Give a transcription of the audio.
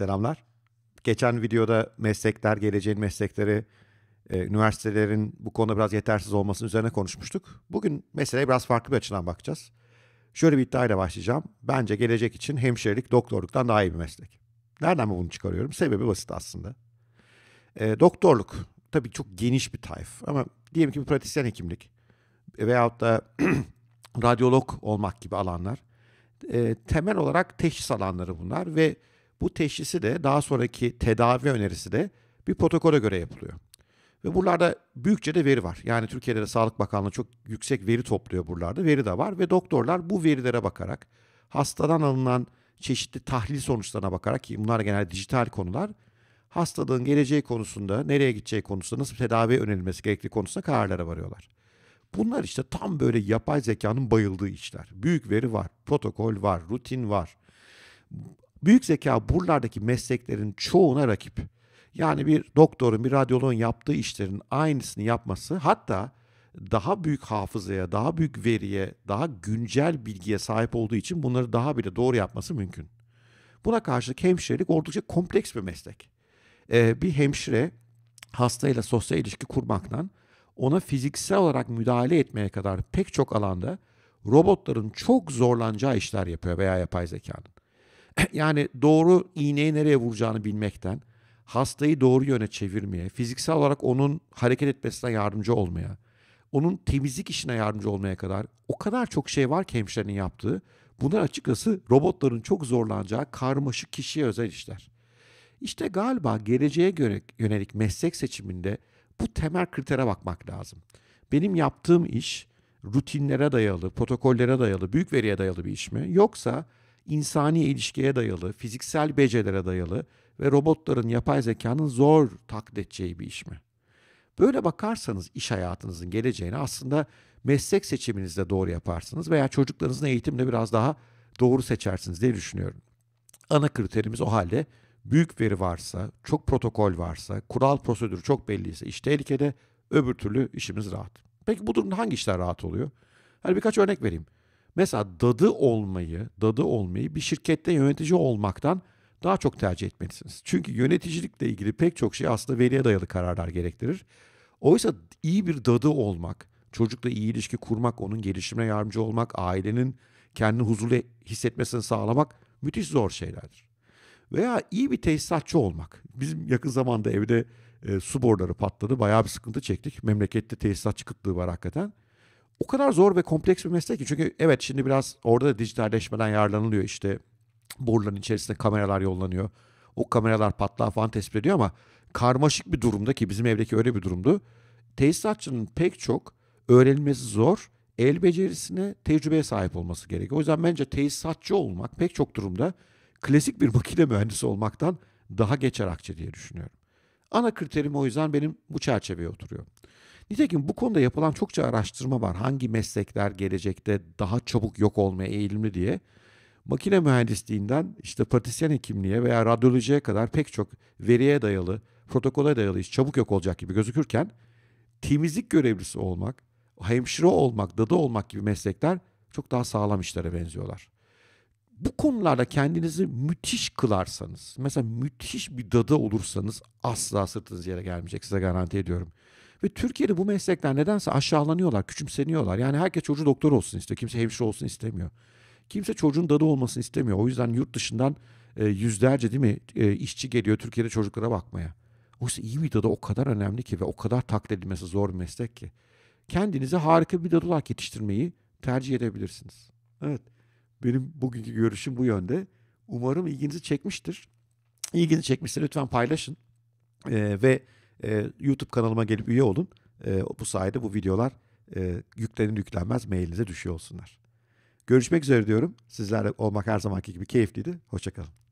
Selamlar. Geçen videoda meslekler, geleceğin meslekleri, e, üniversitelerin bu konuda biraz yetersiz olmasının üzerine konuşmuştuk. Bugün meseleye biraz farklı bir açıdan bakacağız. Şöyle bir iddiayla başlayacağım. Bence gelecek için hemşirelik doktorluktan daha iyi bir meslek. Nereden bunu çıkarıyorum? Sebebi basit aslında. E, doktorluk tabii çok geniş bir tayf ama diyelim ki bir pratisyen hekimlik veyahut da radyolog olmak gibi alanlar. E, temel olarak teşhis alanları bunlar ve bu teşhisi de daha sonraki tedavi önerisi de bir protokole göre yapılıyor. Ve buralarda büyükçe de veri var. Yani Türkiye'de de Sağlık Bakanlığı çok yüksek veri topluyor buralarda. Veri de var ve doktorlar bu verilere bakarak hastadan alınan çeşitli tahlil sonuçlarına bakarak ki bunlar genelde dijital konular hastalığın geleceği konusunda, nereye gideceği konusunda, nasıl tedavi önerilmesi gerektiği konusunda kararlara varıyorlar. Bunlar işte tam böyle yapay zekanın bayıldığı işler. Büyük veri var, protokol var, rutin var. Büyük zeka buralardaki mesleklerin çoğuna rakip. Yani bir doktorun, bir radyoloğun yaptığı işlerin aynısını yapması hatta daha büyük hafızaya, daha büyük veriye, daha güncel bilgiye sahip olduğu için bunları daha bile doğru yapması mümkün. Buna karşılık hemşirelik oldukça kompleks bir meslek. Ee, bir hemşire hastayla sosyal ilişki kurmaktan ona fiziksel olarak müdahale etmeye kadar pek çok alanda robotların çok zorlanacağı işler yapıyor veya yapay zekanın. yani doğru iğneyi nereye vuracağını bilmekten, hastayı doğru yöne çevirmeye, fiziksel olarak onun hareket etmesine yardımcı olmaya, onun temizlik işine yardımcı olmaya kadar o kadar çok şey var ki hemşirenin yaptığı. Bunlar açıkçası robotların çok zorlanacağı karmaşık kişiye özel işler. İşte galiba geleceğe göre yönelik meslek seçiminde bu temel kritere bakmak lazım. Benim yaptığım iş rutinlere dayalı, protokollere dayalı, büyük veriye dayalı bir iş mi? Yoksa insani ilişkiye dayalı, fiziksel becerilere dayalı ve robotların yapay zekanın zor taklit edeceği bir iş mi? Böyle bakarsanız iş hayatınızın geleceğini aslında meslek seçiminizde doğru yaparsınız veya çocuklarınızın eğitimde biraz daha doğru seçersiniz diye düşünüyorum. Ana kriterimiz o halde büyük veri varsa, çok protokol varsa, kural prosedürü çok belliyse iş tehlikede, öbür türlü işimiz rahat. Peki bu durumda hangi işler rahat oluyor? Hani birkaç örnek vereyim. Mesela dadı olmayı, dadı olmayı bir şirkette yönetici olmaktan daha çok tercih etmelisiniz. Çünkü yöneticilikle ilgili pek çok şey aslında veriye dayalı kararlar gerektirir. Oysa iyi bir dadı olmak, çocukla iyi ilişki kurmak, onun gelişimine yardımcı olmak, ailenin kendini huzurlu hissetmesini sağlamak müthiş zor şeylerdir. Veya iyi bir tesisatçı olmak. Bizim yakın zamanda evde e, su boruları patladı. Bayağı bir sıkıntı çektik. Memlekette tesisatçı kıtlığı var hakikaten o kadar zor ve kompleks bir meslek ki. Çünkü evet şimdi biraz orada da dijitalleşmeden yararlanılıyor işte. Boruların içerisinde kameralar yollanıyor. O kameralar patlağı falan tespit ediyor ama karmaşık bir durumda ki bizim evdeki öyle bir durumdu. Tesisatçının pek çok öğrenilmesi zor, el becerisine, tecrübeye sahip olması gerekiyor. O yüzden bence tesisatçı olmak pek çok durumda klasik bir makine mühendisi olmaktan daha geçer akçe diye düşünüyorum. Ana kriterim o yüzden benim bu çerçeveye oturuyor. Nitekim bu konuda yapılan çokça araştırma var. Hangi meslekler gelecekte daha çabuk yok olmaya eğilimli diye. Makine mühendisliğinden işte pratisyen hekimliğe veya radyolojiye kadar pek çok veriye dayalı, protokole dayalı iş çabuk yok olacak gibi gözükürken temizlik görevlisi olmak, hemşire olmak, dadı olmak gibi meslekler çok daha sağlam işlere benziyorlar. Bu konularda kendinizi müthiş kılarsanız, mesela müthiş bir dadı olursanız asla sırtınız yere gelmeyecek size garanti ediyorum. Ve Türkiye'de bu meslekler nedense aşağılanıyorlar, küçümseniyorlar. Yani herkes çocuğu doktor olsun istiyor, kimse hemşire olsun istemiyor. Kimse çocuğun dadı olmasını istemiyor. O yüzden yurt dışından e, yüzlerce değil mi e, işçi geliyor Türkiye'de çocuklara bakmaya. Oysa iyi bir dadı o kadar önemli ki ve o kadar taklit edilmesi zor bir meslek ki. Kendinize harika bir dadı olarak yetiştirmeyi tercih edebilirsiniz. Evet, benim bugünkü görüşüm bu yönde. Umarım ilginizi çekmiştir. İlginizi çekmişse lütfen paylaşın. Ee, ve e, YouTube kanalıma gelip üye olun. E, bu sayede bu videolar e, yüklenir yüklenmez mailinize düşüyor olsunlar. Görüşmek üzere diyorum. Sizlerle olmak her zamanki gibi keyifliydi. Hoşçakalın.